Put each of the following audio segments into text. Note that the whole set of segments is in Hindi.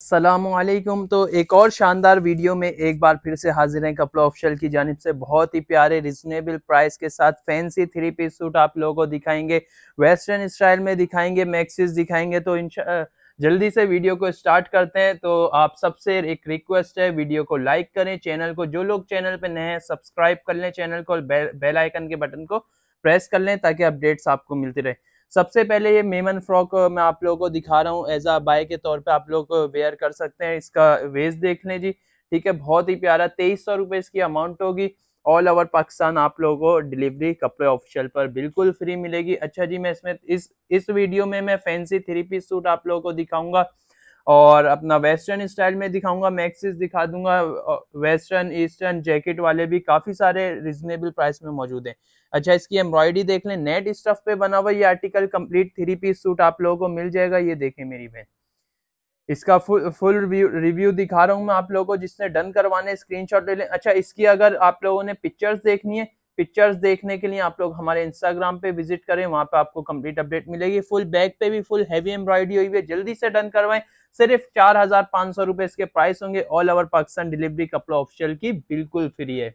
सलामकुम तो एक और शानदार वीडियो में एक बार फिर से हाजिर हैं कपड़ा ऑफिशल की जानब से बहुत ही प्यारे रिजनेबल प्राइस के साथ फैंसी थ्री पीस सूट आप लोगों को दिखाएंगे वेस्टर्न स्टाइल में दिखाएंगे मैक्सिस दिखाएंगे तो इन जल्दी से वीडियो को स्टार्ट करते हैं तो आप सबसे एक रिक्वेस्ट है वीडियो को लाइक करें चैनल को जो लोग चैनल पर नए हैं सब्सक्राइब कर लें चैनल को बेलाइकन के बटन को प्रेस कर लें ताकि अपडेट्स आपको मिलते रहे सबसे पहले ये मेमन फ्रॉक मैं आप लोगों को दिखा रहा हूँ एज अ बाय के तौर पे आप लोग वेयर कर सकते हैं इसका वेज देख लें जी ठीक है बहुत ही प्यारा तेईस सौ रुपये इसकी अमाउंट होगी ऑल ओवर पाकिस्तान आप लोगों को डिलीवरी कपड़े ऑफिशियल पर बिल्कुल फ्री मिलेगी अच्छा जी मैं इसमें इस इस वीडियो में मैं फैंसी थ्री पीस सूट आप लोगों को दिखाऊंगा और अपना वेस्टर्न स्टाइल में दिखाऊंगा मैक्सिस दिखा दूंगा वेस्टर्न ईस्टर्न जैकेट वाले भी काफ़ी सारे रिजनेबल प्राइस में मौजूद हैं अच्छा इसकी एम्ब्रॉयडरी देख लें नेट स्टफ पे बना हुआ ये article complete three piece suit आप लोगों को मिल जाएगा ये देखें मेरी बहन इसका फुल फुल रिव्यू दिखा रहा हूँ मैं आप लोगों को जिसने डन करवाने स्क्रीनशॉट ले लें अच्छा इसकी अगर आप लोगों ने पिक्चर्स देखनी है पिक्चर्स देखने के लिए आप लोग हमारे इंस्टाग्राम पे विजिट करें वहां पे आपको कंप्लीट अपडेट मिलेगी फुल बैग पे भी फुल हैवी एम्ब्रॉयडरी हुई है जल्दी से डन करवाएं सिर्फ चार हजार पांच सौ रुपए इसके प्राइस होंगे ऑल ओवर पाकिस्तान डिलीवरी कपड़ा ऑफिशियल की बिल्कुल फ्री है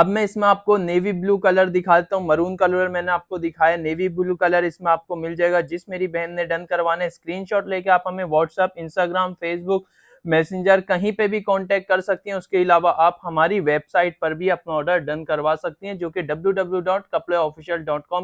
अब मैं इसमें आपको नेवी ब्लू कलर दिखाता हूँ मरून कलर मैंने आपको दिखाया नेवी ब्लू कलर इसमें आपको मिल जाएगा जिस मेरी बहन ने डन करवाने स्क्रीनशॉट लेके आप हमें व्हाट्सअप इंस्टाग्राम फेसबुक मैसेंजर कहीं पे भी कांटेक्ट कर सकती हैं उसके अलावा आप हमारी वेबसाइट पर भी अपना ऑर्डर डन करवा सकती हैं जो कि डब्ल्यू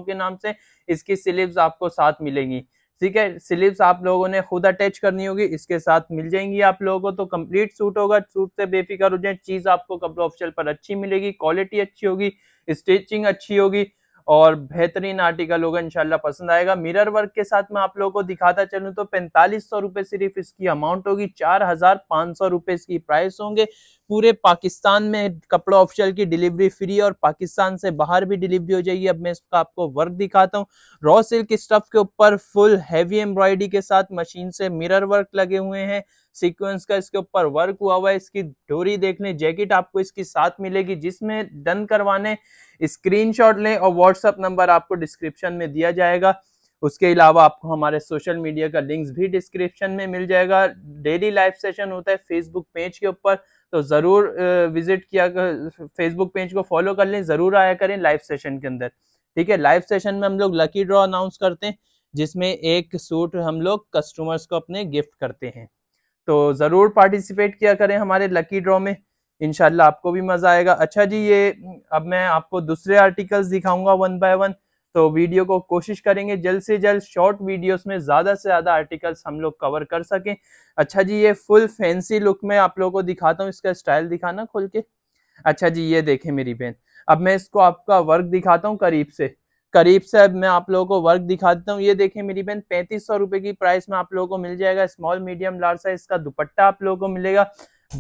के नाम से इसकी स्लिप्स आपको साथ मिलेंगी ठीक है स्लिप्स आप लोगों ने खुद अटैच करनी होगी इसके साथ मिल जाएंगी आप लोगों को तो कंप्लीट सूट होगा सूट से बेफिक्र हो जाए चीज आपको कपड़ा ऑफिशियल पर अच्छी मिलेगी क्वालिटी अच्छी होगी स्टिचिंग अच्छी होगी और बेहतरीन आर्टिकल होगा इनशाला पसंद आएगा मिरर वर्क के साथ मैं आप लोगों को दिखाता चलूँ तो पैंतालीस सौ रुपये सिर्फ इसकी अमाउंट होगी चार हजार पाँच सौ रुपये इसकी प्राइस होंगे पूरे पाकिस्तान में कपड़ा ऑफिशियल की डिलीवरी फ्री और पाकिस्तान से बाहर भी डिलीवरी हो जाएगी अब मैं इसका आपको वर्क दिखाता हूँ रॉ सिल्क स्टफ के ऊपर फुल हैवी एम्ब्रॉयडरी के साथ मशीन से मिरर वर्क लगे हुए हैं सीक्वेंस का इसके ऊपर वर्क हुआ हुआ है इसकी डोरी देख लें जैकेट आपको इसकी साथ मिलेगी जिसमें डन करवाने स्क्रीनशॉट लें और व्हाट्सअप नंबर आपको डिस्क्रिप्शन में दिया जाएगा उसके अलावा आपको हमारे सोशल मीडिया का लिंक्स भी डिस्क्रिप्शन में मिल जाएगा डेली लाइव सेशन होता है फेसबुक पेज के ऊपर तो ज़रूर विजिट किया फेसबुक पेज को फॉलो कर लें ज़रूर आया करें लाइव सेशन के अंदर ठीक है लाइव सेशन में हम लोग लकी ड्रॉ अनाउंस करते हैं जिसमें एक सूट हम लोग कस्टमर्स को अपने गिफ्ट करते हैं तो ज़रूर पार्टिसिपेट किया करें हमारे लकी ड्रॉ में इनशाला आपको भी मज़ा आएगा अच्छा जी ये अब मैं आपको दूसरे आर्टिकल्स दिखाऊंगा वन बाय वन तो वीडियो को कोशिश करेंगे जल्द से जल्द शॉर्ट वीडियोस में ज़्यादा से ज़्यादा आर्टिकल्स हम लोग कवर कर सकें अच्छा जी ये फुल फैंसी लुक में आप लोगों को दिखाता हूँ इसका स्टाइल दिखाना खोल के अच्छा जी ये देखें मेरी बहन अब मैं इसको आपका वर्क दिखाता हूँ करीब से करीब से अब मैं आप लोगों को वर्क दिखा देता हूँ ये देखें मेरी बहन पैंतीस सौ रुपए की प्राइस में आप लोगों को मिल जाएगा स्मॉल मीडियम लार्ज साइज का दुपट्टा आप लोगों को मिलेगा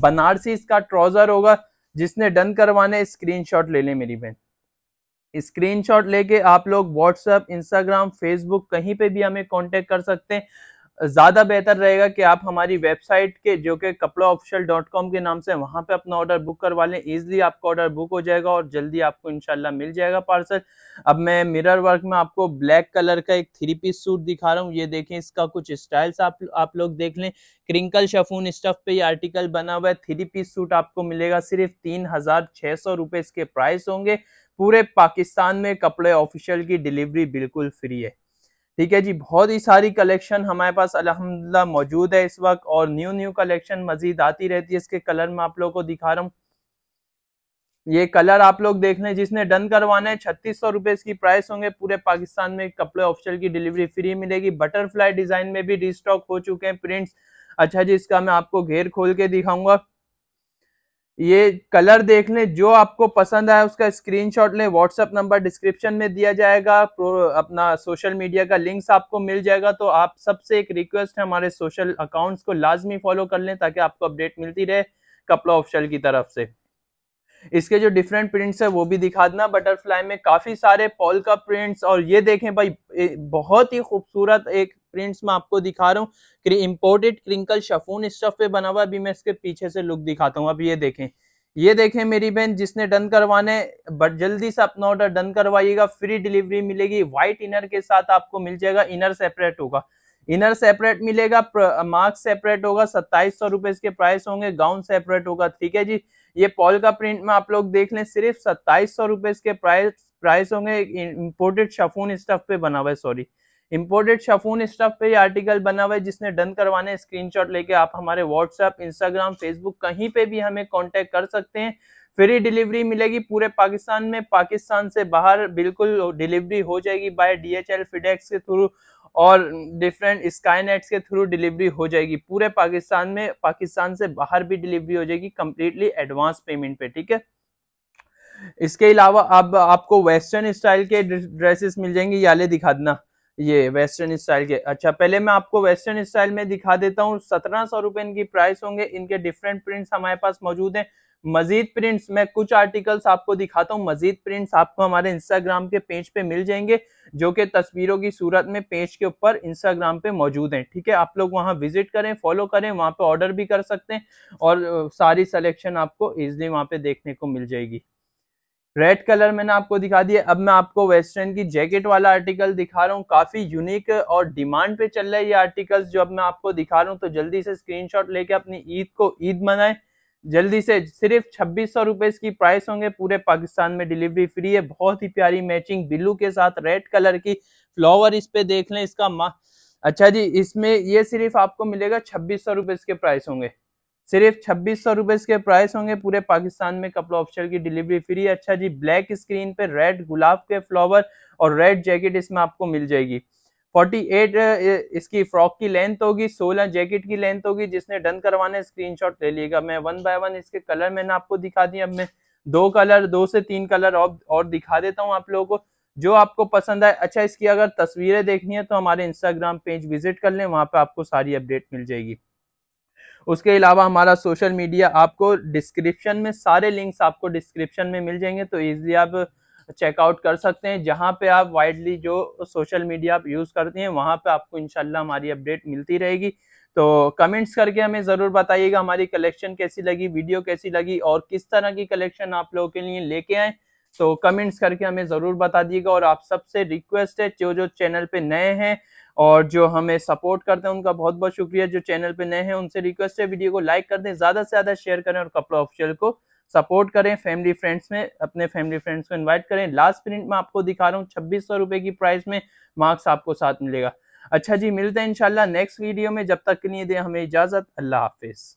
बनारसी इसका ट्राउजर होगा जिसने डन करवाने स्क्रीनशॉट ले लें मेरी बहन स्क्रीनशॉट लेके आप लोग व्हाट्सएप इंस्टाग्राम फेसबुक कहीं पे भी हमें कांटेक्ट कर सकते हैं ज़्यादा बेहतर रहेगा कि आप हमारी वेबसाइट के जो कि कपड़ा ऑफिशियल डॉट कॉम के नाम से वहां पे अपना ऑर्डर बुक करवा लें इजिली आपका ऑर्डर बुक हो जाएगा और जल्दी आपको इनशाला मिल जाएगा पार्सल अब मैं मिरर वर्क में आपको ब्लैक कलर का एक थ्री पीस सूट दिखा रहा हूँ ये देखें इसका कुछ स्टाइल्स आप आप लोग देख लें क्रिंकल शफून स्टफ पे ये आर्टिकल बना हुआ है थ्री पीस सूट आपको मिलेगा सिर्फ तीन हज़ार छह सौ रुपए इसके प्राइस होंगे पूरे पाकिस्तान में कपड़े ऑफिशियल की डिलीवरी बिल्कुल फ्री है ठीक है जी बहुत ही सारी कलेक्शन हमारे पास अलहमदिल्ला मौजूद है इस वक्त और न्यू न्यू कलेक्शन मजीद आती रहती है इसके कलर में आप लोगों को दिखा रहा हूँ ये कलर आप लोग देख लें जिसने डन करवाना है छत्तीस सौ रुपए इसकी प्राइस होंगे पूरे पाकिस्तान में कपड़े ऑफिशियल की डिलीवरी फ्री मिलेगी बटरफ्लाई डिजाइन में भी रिस्टॉक हो चुके हैं प्रिंट्स अच्छा जी इसका मैं आपको घेर खोल के दिखाऊंगा ये कलर देख लें जो आपको पसंद आए उसका स्क्रीनशॉट लें व्हाट्सअप नंबर डिस्क्रिप्शन में दिया जाएगा अपना सोशल मीडिया का लिंक्स आपको मिल जाएगा तो आप सबसे एक रिक्वेस्ट है हमारे सोशल अकाउंट्स को लाजमी फॉलो कर लें ताकि आपको अपडेट मिलती रहे कपड़ा ऑप्शन की तरफ से इसके जो डिफरेंट प्रिंट्स है वो भी दिखा देना बटरफ्लाई में काफ़ी सारे पॉल का प्रिंट्स और ये देखें भाई बहुत ही खूबसूरत एक प्रिंट्स में आपको दिखा रहा हूँ इम्पोर्टेड क्रिंकल शफून स्टफ पे बना हुआ अभी मैं इसके पीछे से लुक दिखाता हूँ अब ये देखें ये देखें मेरी बहन जिसने डन करवाने बट जल्दी से अपना ऑर्डर डन करवाइएगा फ्री डिलीवरी मिलेगी व्हाइट इनर के साथ आपको मिल जाएगा इनर सेपरेट होगा इनर सेपरेट मिलेगा मार्क्स सेपरेट होगा सत्ताईस सौ रुपए इसके प्राइस होंगे गाउन सेपरेट होगा ठीक है जी ये पॉल का प्रिंट में आप लोग देख लें सिर्फ सत्ताईस सौ रुपए इसके प्राइस प्राइस होंगे इम्पोर्टेड शफून स्टफ पे बना हुआ है सॉरी इम्पोर्टेड शफून स्टफ पे आर्टिकल बना हुआ है जिसने डन करवाने स्क्रीन स्क्रीनशॉट लेके आप हमारे व्हाट्सएप इंस्टाग्राम फेसबुक कहीं पे भी हमें कांटेक्ट कर सकते हैं फ्री डिलीवरी मिलेगी पूरे पाकिस्तान में पाकिस्तान से बाहर बिल्कुल डिलीवरी हो जाएगी बाय डीएचएल फिडेक्स के थ्रू और डिफरेंट स्काई नेट्स के थ्रू डिलीवरी हो जाएगी पूरे पाकिस्तान में पाकिस्तान से बाहर भी डिलीवरी हो जाएगी कंप्लीटली एडवांस पेमेंट पे ठीक है इसके अलावा अब आप, आपको वेस्टर्न स्टाइल के ड्रेसेस मिल जाएंगे याले दिखा देना ये वेस्टर्न स्टाइल के अच्छा पहले मैं आपको वेस्टर्न स्टाइल में दिखा देता हूँ सत्रह सौ रुपये इनकी प्राइस होंगे इनके डिफरेंट प्रिंट्स हमारे पास मौजूद हैं मजीद प्रिंट्स मैं कुछ आर्टिकल्स आपको दिखाता हूँ मजीद प्रिंट्स आपको हमारे इंस्टाग्राम के पेज पे मिल जाएंगे जो कि तस्वीरों की सूरत में पेज के ऊपर इंस्टाग्राम पे मौजूद हैं ठीक है आप लोग वहाँ विजिट करें फॉलो करें वहाँ पे ऑर्डर भी कर सकते हैं और सारी सलेक्शन आपको इजली वहाँ पे देखने को मिल जाएगी रेड कलर मैंने आपको दिखा दिया अब मैं आपको वेस्टर्न की जैकेट वाला आर्टिकल दिखा रहा हूँ काफी यूनिक और डिमांड पे चल रहा है ये आर्टिकल्स जो अब मैं आपको दिखा रहा हूँ तो जल्दी से स्क्रीनशॉट लेके अपनी ईद को ईद मनाएं जल्दी से सिर्फ छब्बीस सौ रुपए इसकी प्राइस होंगे पूरे पाकिस्तान में डिलीवरी फ्री है बहुत ही प्यारी मैचिंग ब्लू के साथ रेड कलर की फ्लावर इस पे देख लें इसका अच्छा जी इसमें ये सिर्फ आपको मिलेगा छब्बीस सौ रुपए इसके प्राइस होंगे सिर्फ छब्बीस सौ रुपये इसके प्राइस होंगे पूरे पाकिस्तान में कपड़ा ऑफिशियल की डिलीवरी फ्री अच्छा जी ब्लैक स्क्रीन पे रेड गुलाब के फ्लावर और रेड जैकेट इसमें आपको मिल जाएगी 48 इसकी फ्रॉक की लेंथ होगी 16 जैकेट की लेंथ होगी जिसने डन करवाने स्क्रीनशॉट ले लिएगा मैं वन बाय वन इसके कलर मैंने आपको दिखा दिए अब मैं दो कलर दो से तीन कलर और, और दिखा देता हूँ आप लोगों को जो आपको पसंद आए अच्छा इसकी अगर तस्वीरें देखनी है तो हमारे इंस्टाग्राम पेज विजिट कर लें वहाँ पर आपको सारी अपडेट मिल जाएगी उसके अलावा हमारा सोशल मीडिया आपको डिस्क्रिप्शन में सारे लिंक्स आपको डिस्क्रिप्शन में मिल जाएंगे तो ईजिली आप चेकआउट कर सकते हैं जहाँ पे आप वाइडली जो सोशल मीडिया आप यूज़ करते हैं वहाँ पे आपको इनशाला हमारी अपडेट मिलती रहेगी तो कमेंट्स करके हमें ज़रूर बताइएगा हमारी कलेक्शन कैसी लगी वीडियो कैसी लगी और किस तरह की कलेक्शन आप लोगों के लिए लेके आए तो कमेंट्स करके हमें ज़रूर बता दिएगा और आप सबसे रिक्वेस्ट है जो जो चैनल पर नए हैं और जो हमें सपोर्ट करते हैं उनका बहुत बहुत शुक्रिया जो चैनल पे नए हैं उनसे रिक्वेस्ट है वीडियो को लाइक कर दें ज़्यादा से ज़्यादा शेयर करें और कपड़ा ऑफिशियल को सपोर्ट करें फैमिली फ्रेंड्स में अपने फैमिली फ्रेंड्स को इनवाइट करें लास्ट प्रिंट में आपको दिखा रहा हूँ छब्बीस सौ रुपए की प्राइस में मार्क्स आपको साथ मिलेगा अच्छा जी मिलते हैं इंशाल्लाह नेक्स्ट वीडियो में जब तक के लिए दें हमें इजाज़त अल्लाह हाफिज़